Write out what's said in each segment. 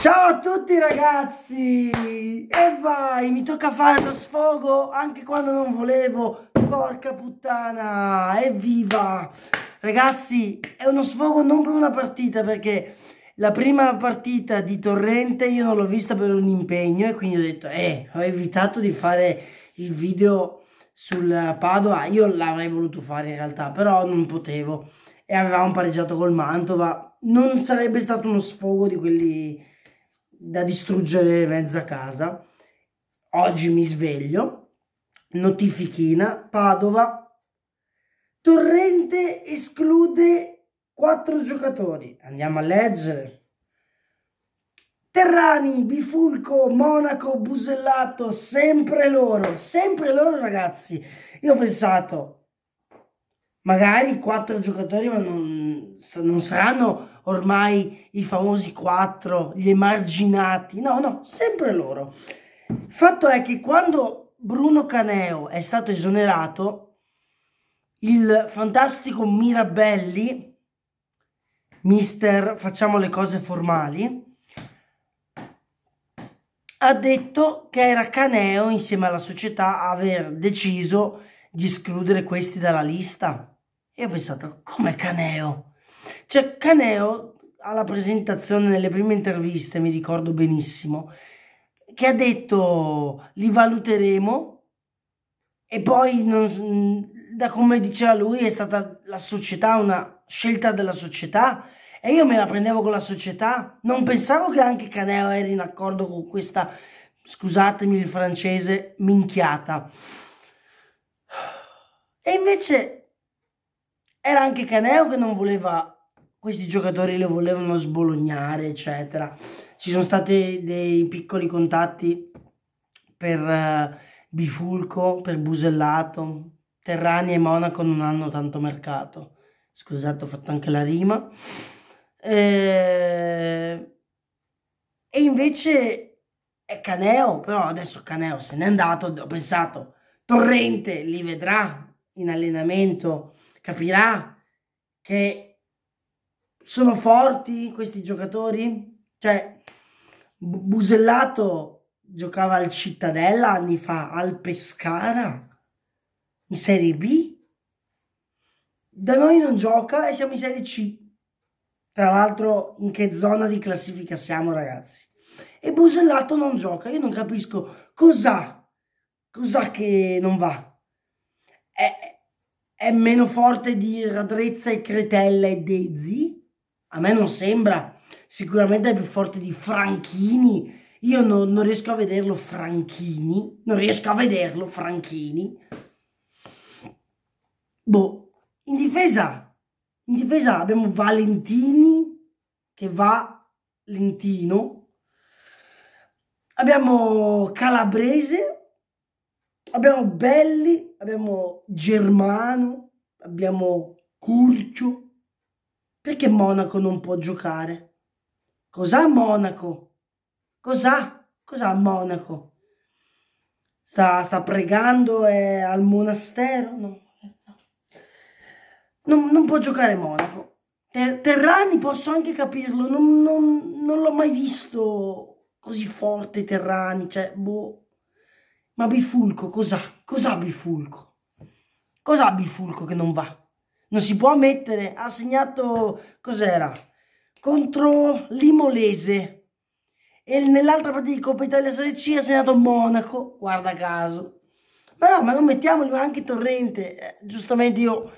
Ciao a tutti ragazzi! E vai, mi tocca fare lo sfogo anche quando non volevo. Porca puttana, evviva! Ragazzi, è uno sfogo non per una partita perché la prima partita di Torrente io non l'ho vista per un impegno e quindi ho detto, eh, ho evitato di fare il video sul Padova. Io l'avrei voluto fare in realtà, però non potevo. E avevamo pareggiato col Mantova. Non sarebbe stato uno sfogo di quelli da distruggere mezza casa. Oggi mi sveglio, notifichina, Padova, Torrente esclude quattro giocatori. Andiamo a leggere. Terrani, Bifulco, Monaco, Busellato, sempre loro, sempre loro ragazzi. Io ho pensato, magari quattro giocatori, ma non, non saranno ormai i famosi quattro, gli emarginati, no, no, sempre loro. Il fatto è che quando Bruno Caneo è stato esonerato, il fantastico Mirabelli, mister facciamo le cose formali, ha detto che era Caneo insieme alla società a aver deciso di escludere questi dalla lista. E ho pensato, come Caneo? Cioè, Caneo alla presentazione nelle prime interviste, mi ricordo benissimo, che ha detto li valuteremo e poi non, da come diceva lui è stata la società una scelta della società e io me la prendevo con la società. Non pensavo che anche Caneo era in accordo con questa, scusatemi il francese, minchiata. E invece era anche Caneo che non voleva questi giocatori lo volevano sbolognare, eccetera. Ci sono stati dei piccoli contatti per uh, Bifulco, per Busellato. Terrani e Monaco non hanno tanto mercato. Scusate, ho fatto anche la rima. E, eh, e invece è Caneo, però adesso Caneo se n'è andato, ho pensato, Torrente li vedrà in allenamento, capirà che sono forti questi giocatori? Cioè, Busellato giocava al Cittadella anni fa, al Pescara, in Serie B. Da noi non gioca e siamo in Serie C. Tra l'altro, in che zona di classifica siamo, ragazzi? E Busellato non gioca. Io non capisco cos'ha, cos'ha che non va. È, è meno forte di Radrezza e Cretella e Dezzi? a me non sembra, sicuramente è più forte di Franchini, io no, non riesco a vederlo Franchini, non riesco a vederlo Franchini. Boh, in difesa, in difesa abbiamo Valentini che va lentino, abbiamo Calabrese, abbiamo Belli, abbiamo Germano, abbiamo Curcio, perché Monaco non può giocare? Cos'ha Monaco? Cos'ha? Cos'ha Monaco? Sta, sta pregando è al monastero? No. Non, non, può giocare Monaco. Eh, Terrani posso anche capirlo, non, non, non l'ho mai visto così forte Terrani, cioè, boh. Ma Bifulco, cos'ha? Cos'ha Bifulco? Cos'ha Bifulco che non va? non si può mettere, ha segnato, cos'era? Contro l'Imolese e nell'altra partita di Coppa Italia Serie C ha segnato Monaco, guarda caso. Ma no, ma non mettiamoli anche Torrente, eh, giustamente io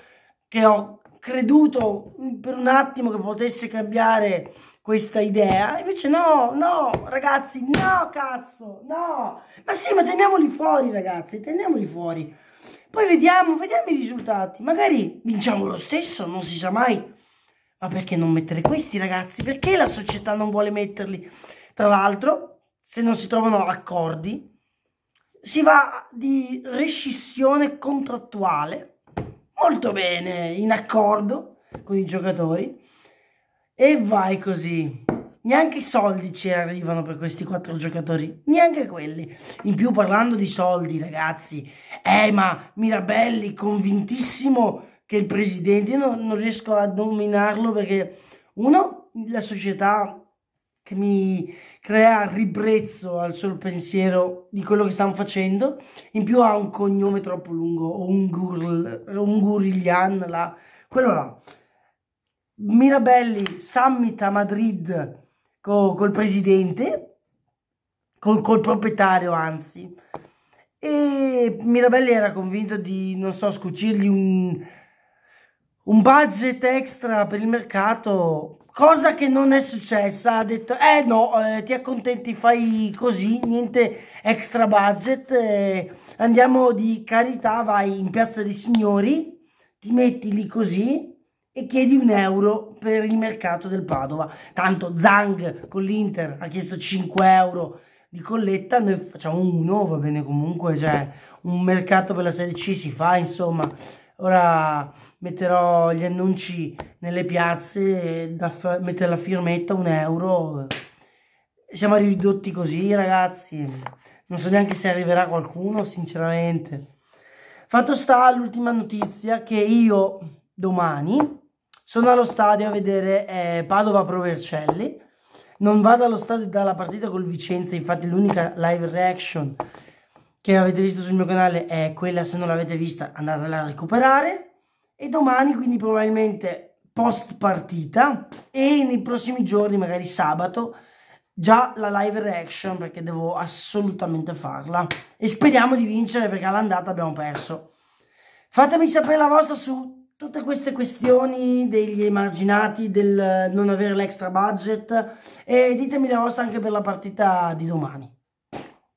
che ho creduto per un attimo che potesse cambiare questa idea, invece no, no, ragazzi, no, cazzo, no. Ma sì, ma teniamoli fuori, ragazzi, teniamoli fuori. Poi vediamo, vediamo i risultati. Magari vinciamo lo stesso, non si sa mai. Ma perché non mettere questi ragazzi? Perché la società non vuole metterli? Tra l'altro, se non si trovano accordi, si va di rescissione contrattuale, molto bene, in accordo con i giocatori, e vai così neanche i soldi ci arrivano per questi quattro giocatori, neanche quelli. In più parlando di soldi, ragazzi, eh ma Mirabelli convintissimo che il presidente, io non, non riesco a nominarlo perché uno, la società che mi crea ribrezzo al solo pensiero di quello che stanno facendo, in più ha un cognome troppo lungo, o un, gurl, guriglian, là, quello là. Mirabelli, Summit a Madrid, co col presidente, col, col proprietario anzi, e Mirabelli era convinto di, non so, scucirgli un, un budget extra per il mercato, cosa che non è successa, ha detto eh no, eh, ti accontenti, fai così, niente extra budget, eh, andiamo di carità, vai in piazza dei signori, ti metti lì così e chiedi un euro per il mercato del Padova. Tanto Zang con l'Inter ha chiesto 5 euro di colletta, noi facciamo uno, va bene comunque, cioè un mercato per la Serie C si fa, insomma. Ora metterò gli annunci nelle piazze, metterò la firmetta, un euro. Siamo ridotti così, ragazzi. Non so neanche se arriverà qualcuno, sinceramente. Fatto sta l'ultima notizia che io domani sono allo stadio a vedere eh, padova Vercelli. Non vado allo stadio dalla partita col Vicenza, infatti l'unica live reaction che avete visto sul mio canale è quella, se non l'avete vista andatela a recuperare. E domani quindi probabilmente post partita e nei prossimi giorni, magari sabato, già la live reaction perché devo assolutamente farla. E speriamo di vincere perché all'andata abbiamo perso. Fatemi sapere la vostra su Tutte queste questioni degli emarginati, del non avere l'extra budget e ditemi la vostra anche per la partita di domani.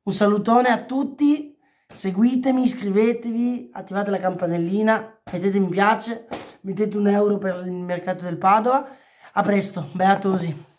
Un salutone a tutti, seguitemi, iscrivetevi, attivate la campanellina, mettete mi piace, mettete un euro per il mercato del Padova. A presto, beatosi.